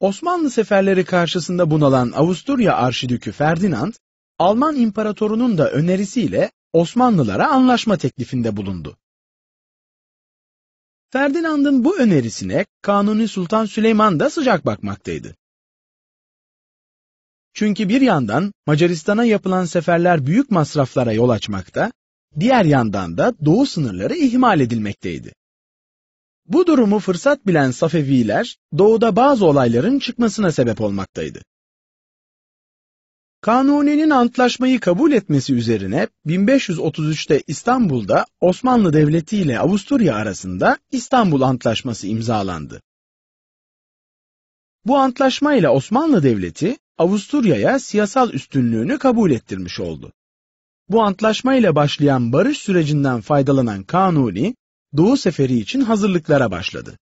Osmanlı seferleri karşısında bunalan Avusturya Arşidükü Ferdinand, Alman imparatorunun da önerisiyle Osmanlılara anlaşma teklifinde bulundu. Ferdinand'ın bu önerisine Kanuni Sultan Süleyman da sıcak bakmaktaydı. Çünkü bir yandan Macaristan'a yapılan seferler büyük masraflara yol açmakta, diğer yandan da doğu sınırları ihmal edilmekteydi. Bu durumu fırsat bilen Safeviler, doğuda bazı olayların çıkmasına sebep olmaktaydı. Kanuni'nin antlaşmayı kabul etmesi üzerine 1533'te İstanbul'da Osmanlı Devleti ile Avusturya arasında İstanbul Antlaşması imzalandı. Bu antlaşma ile Osmanlı Devleti Avusturya'ya siyasal üstünlüğünü kabul ettirmiş oldu. Bu antlaşma ile başlayan barış sürecinden faydalanan Kanuni, Doğu seferi için hazırlıklara başladı.